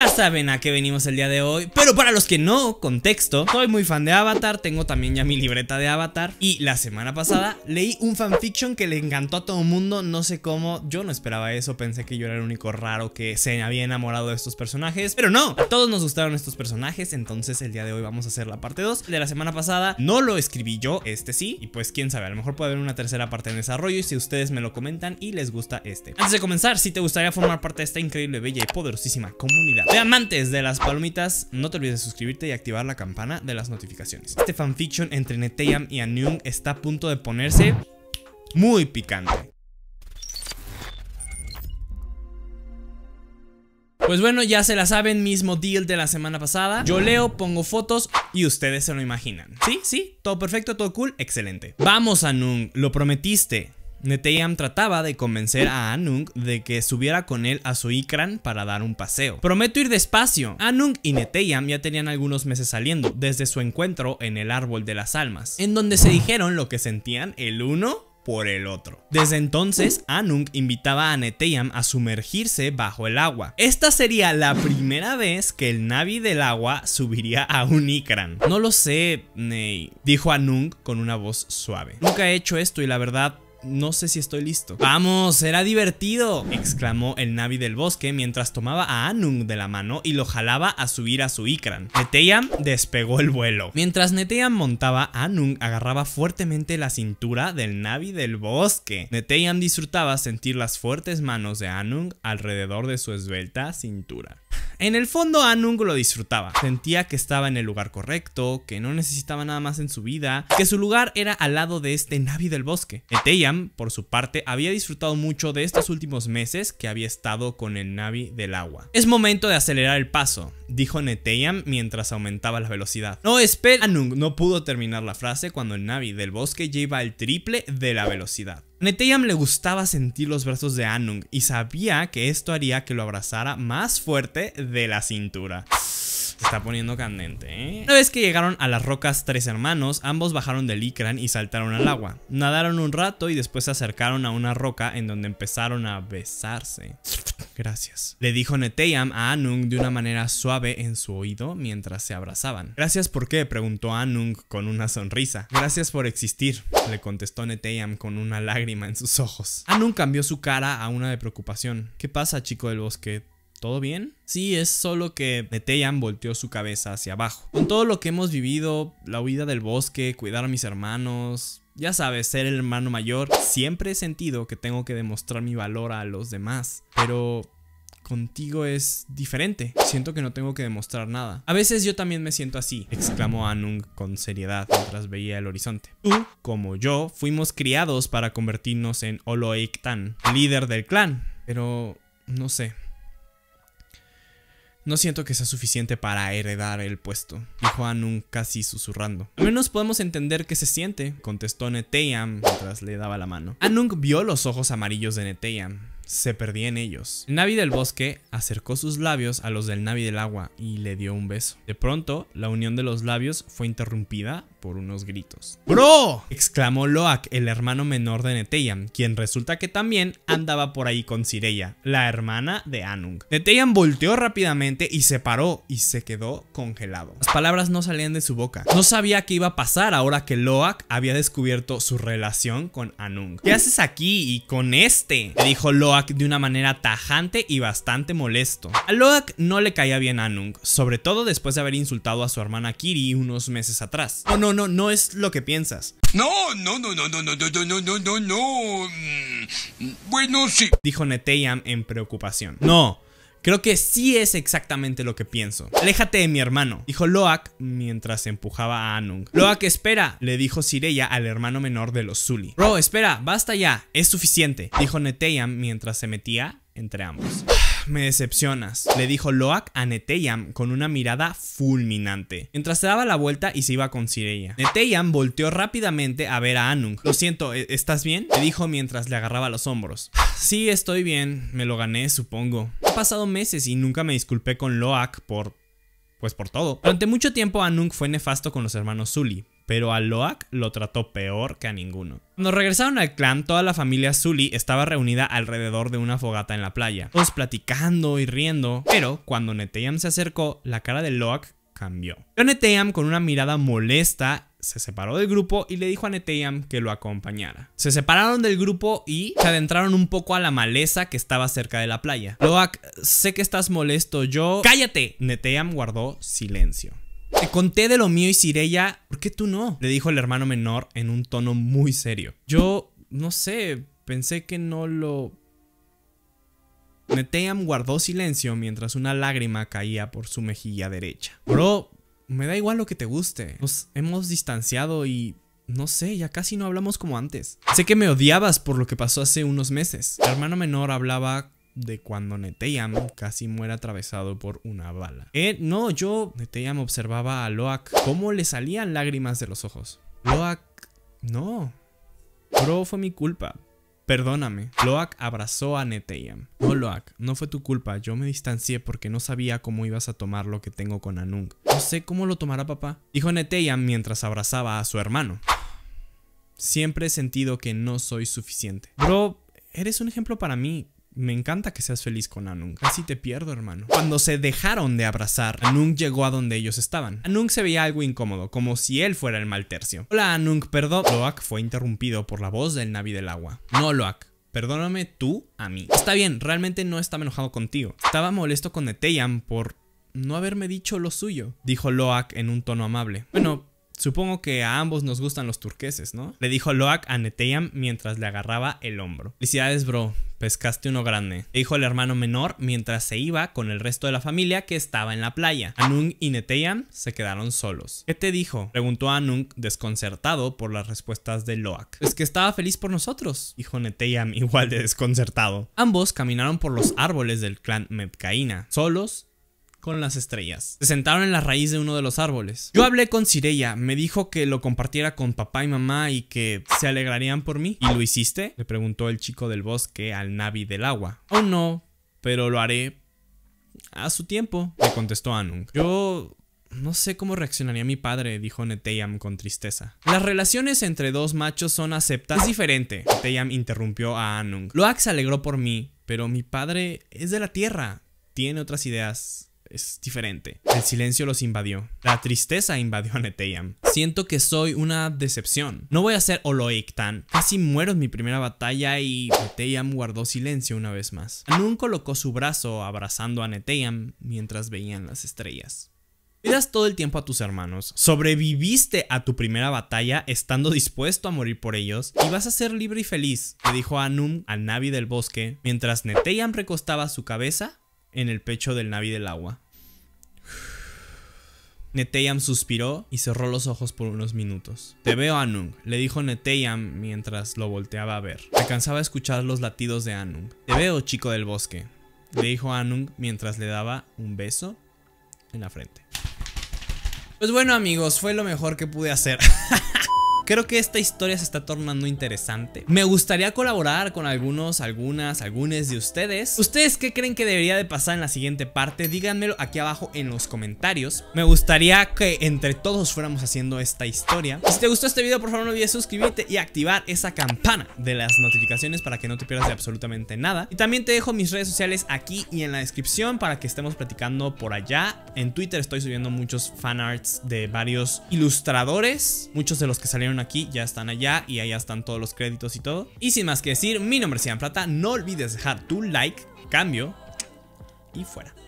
Ya saben a qué venimos el día de hoy, pero para los que no, contexto, soy muy fan de Avatar, tengo también ya mi libreta de Avatar y la semana pasada leí un fanfiction que le encantó a todo el mundo, no sé cómo, yo no esperaba eso, pensé que yo era el único raro que se había enamorado de estos personajes, pero no, a todos nos gustaron estos personajes, entonces el día de hoy vamos a hacer la parte 2 de la semana pasada, no lo escribí yo, este sí, y pues quién sabe, a lo mejor puede haber una tercera parte en desarrollo y si ustedes me lo comentan y les gusta este. Antes de comenzar, si te gustaría formar parte de esta increíble, bella y poderosísima comunidad de amantes de las palomitas, no te olvides de suscribirte y activar la campana de las notificaciones. Este fanfiction entre Neteyam y Anung está a punto de ponerse muy picante. Pues bueno, ya se la saben, mismo deal de la semana pasada. Yo leo, pongo fotos y ustedes se lo imaginan. Sí, sí, todo perfecto, todo cool, excelente. Vamos, Anung, lo prometiste. Neteyam trataba de convencer a Anung de que subiera con él a su Ikran para dar un paseo. Prometo ir despacio. Anung y Neteyam ya tenían algunos meses saliendo desde su encuentro en el Árbol de las Almas, en donde se dijeron lo que sentían el uno por el otro. Desde entonces, Anung invitaba a Neteyam a sumergirse bajo el agua. Esta sería la primera vez que el Navi del agua subiría a un Ikran. No lo sé, Ney, dijo Anung con una voz suave. Nunca he hecho esto y la verdad no sé si estoy listo. ¡Vamos! ¡Será divertido! exclamó el Navi del bosque mientras tomaba a Anung de la mano y lo jalaba a subir a su Ikran. Neteyam despegó el vuelo. Mientras Neteyam montaba, Anung agarraba fuertemente la cintura del Navi del bosque. Neteyam disfrutaba sentir las fuertes manos de Anung alrededor de su esbelta cintura. En el fondo, Anung lo disfrutaba. Sentía que estaba en el lugar correcto, que no necesitaba nada más en su vida, que su lugar era al lado de este Navi del bosque. Eteyam, por su parte, había disfrutado mucho de estos últimos meses que había estado con el Navi del agua. Es momento de acelerar el paso, dijo Neteyam mientras aumentaba la velocidad. No, espera, Anung no pudo terminar la frase cuando el Navi del bosque lleva el triple de la velocidad. Neteyam le gustaba sentir los brazos de Anung y sabía que esto haría que lo abrazara más fuerte de la cintura. Está poniendo candente, ¿eh? Una vez que llegaron a las rocas tres hermanos, ambos bajaron del Icran y saltaron al agua. Nadaron un rato y después se acercaron a una roca en donde empezaron a besarse. Gracias. Le dijo Neteyam a Anung de una manera suave en su oído mientras se abrazaban. Gracias por qué, preguntó Anung con una sonrisa. Gracias por existir, le contestó Neteyam con una lágrima en sus ojos. Anung cambió su cara a una de preocupación. ¿Qué pasa, chico del bosque? ¿Todo bien? Sí, es solo que Neteyan volteó su cabeza hacia abajo. Con todo lo que hemos vivido, la huida del bosque, cuidar a mis hermanos, ya sabes, ser el hermano mayor, siempre he sentido que tengo que demostrar mi valor a los demás, pero contigo es diferente. Siento que no tengo que demostrar nada. A veces yo también me siento así, exclamó Anung con seriedad mientras veía el horizonte. Tú, como yo, fuimos criados para convertirnos en Oloektan, líder del clan, pero no sé. No siento que sea suficiente para heredar el puesto, dijo Anun casi susurrando. Al menos podemos entender qué se siente, contestó Neteyam mientras le daba la mano. Anung vio los ojos amarillos de Neteyam se perdía en ellos. El Navi del bosque acercó sus labios a los del Navi del agua y le dio un beso. De pronto, la unión de los labios fue interrumpida por unos gritos. ¡Bro! exclamó Loak, el hermano menor de Neteyam, quien resulta que también andaba por ahí con Sireya, la hermana de Anung. Neteyan volteó rápidamente y se paró y se quedó congelado. Las palabras no salían de su boca. No sabía qué iba a pasar ahora que Loak había descubierto su relación con Anung. ¿Qué haces aquí y con este? Le dijo Loak de una manera tajante y bastante molesto. A Loak no le caía bien Anung, sobre todo después de haber insultado a su hermana Kiri unos meses atrás. No, no, no, no es lo que piensas. No, no, no, no, no, no, no, no, no, no, no. Bueno, sí. Dijo Neteyam en preocupación. No. Creo que sí es exactamente lo que pienso. Aléjate de mi hermano, dijo Loak mientras empujaba a Anung. Loak, espera, le dijo Sireya al hermano menor de los Zuli Bro, espera, basta ya, es suficiente, dijo Neteyam mientras se metía entre ambos me decepcionas, le dijo Loak a Neteyam con una mirada fulminante, mientras se daba la vuelta y se iba con Sirella. Neteyam volteó rápidamente a ver a Anung. Lo siento, ¿e-, ¿estás bien? Le dijo mientras le agarraba los hombros. Sí, estoy bien, me lo gané, supongo. Han pasado meses y nunca me disculpé con Loak por... pues por todo. Durante mucho tiempo Anung fue nefasto con los hermanos Zully pero a Loak lo trató peor que a ninguno. Cuando regresaron al clan, toda la familia Sully estaba reunida alrededor de una fogata en la playa, todos platicando y riendo, pero cuando Neteyam se acercó, la cara de Loak cambió. Neteam con una mirada molesta se separó del grupo y le dijo a Neteyam que lo acompañara. Se separaron del grupo y se adentraron un poco a la maleza que estaba cerca de la playa. Loak, sé que estás molesto, yo... ¡Cállate! Neteam guardó silencio. Te conté de lo mío y Sirella, ¿por qué tú no? Le dijo el hermano menor en un tono muy serio. Yo, no sé, pensé que no lo... Neteam guardó silencio mientras una lágrima caía por su mejilla derecha. Bro, me da igual lo que te guste. Nos hemos distanciado y no sé, ya casi no hablamos como antes. Sé que me odiabas por lo que pasó hace unos meses. El hermano menor hablaba de cuando Neteyam casi muere atravesado por una bala. Eh, no, yo, Neteyam observaba a Loak cómo le salían lágrimas de los ojos. Loak, no. Bro, fue mi culpa. Perdóname. Loak abrazó a Neteyam. No, Loak, no fue tu culpa. Yo me distancié porque no sabía cómo ibas a tomar lo que tengo con Anung. No sé cómo lo tomará papá. Dijo Neteyam mientras abrazaba a su hermano. Siempre he sentido que no soy suficiente. Bro, eres un ejemplo para mí. Me encanta que seas feliz con Anung. Casi te pierdo, hermano. Cuando se dejaron de abrazar, Anung llegó a donde ellos estaban. Anung se veía algo incómodo, como si él fuera el mal tercio. Hola, Anung, perdón. Loak fue interrumpido por la voz del Navi del Agua. No, Loak. Perdóname tú a mí. Está bien, realmente no estaba enojado contigo. Estaba molesto con Neteyan por no haberme dicho lo suyo, dijo Loak en un tono amable. Bueno, Supongo que a ambos nos gustan los turqueses, ¿no? Le dijo Loak a Neteyam mientras le agarraba el hombro. Felicidades, bro. Pescaste uno grande, le dijo el hermano menor mientras se iba con el resto de la familia que estaba en la playa. Anung y Neteyam se quedaron solos. ¿Qué te dijo? Preguntó Anung desconcertado por las respuestas de Loak. Es que estaba feliz por nosotros, dijo Neteyam igual de desconcertado. Ambos caminaron por los árboles del clan Medcaína, solos con las estrellas. Se sentaron en la raíz de uno de los árboles. Yo hablé con Sireya. me dijo que lo compartiera con papá y mamá y que se alegrarían por mí. ¿Y lo hiciste? Le preguntó el chico del bosque al Navi del agua. Oh no, pero lo haré a su tiempo, le contestó Anung. Yo no sé cómo reaccionaría mi padre, dijo Neteyam con tristeza. Las relaciones entre dos machos son aceptadas. Es diferente, Neteyam interrumpió a Anung. Loak se alegró por mí, pero mi padre es de la tierra, tiene otras ideas es diferente. El silencio los invadió. La tristeza invadió a Neteyam. Siento que soy una decepción. No voy a ser Tan. Casi muero en mi primera batalla y Neteyam guardó silencio una vez más. Anun colocó su brazo abrazando a Neteyam mientras veían las estrellas. Cuidas todo el tiempo a tus hermanos, sobreviviste a tu primera batalla estando dispuesto a morir por ellos y vas a ser libre y feliz, le dijo Anum al Navi del bosque mientras Neteyam recostaba su cabeza en el pecho del Navi del agua. Neteyam suspiró y cerró los ojos por unos minutos. Te veo, Anung, le dijo Neteyam mientras lo volteaba a ver. Alcanzaba cansaba escuchar los latidos de Anung. Te veo, chico del bosque, le dijo Anung mientras le daba un beso en la frente. Pues bueno, amigos, fue lo mejor que pude hacer. Creo que esta historia se está tornando interesante. Me gustaría colaborar con algunos, algunas, algunos de ustedes. ¿Ustedes qué creen que debería de pasar en la siguiente parte? Díganmelo aquí abajo en los comentarios. Me gustaría que entre todos fuéramos haciendo esta historia. Y si te gustó este video, por favor no olvides suscribirte y activar esa campana de las notificaciones para que no te pierdas de absolutamente nada. Y también te dejo mis redes sociales aquí y en la descripción para que estemos platicando por allá. En Twitter estoy subiendo muchos fanarts de varios ilustradores, muchos de los que salieron aquí ya están allá y allá están todos los créditos y todo. Y sin más que decir, mi nombre es Ian Plata, no olvides dejar tu like, cambio y fuera.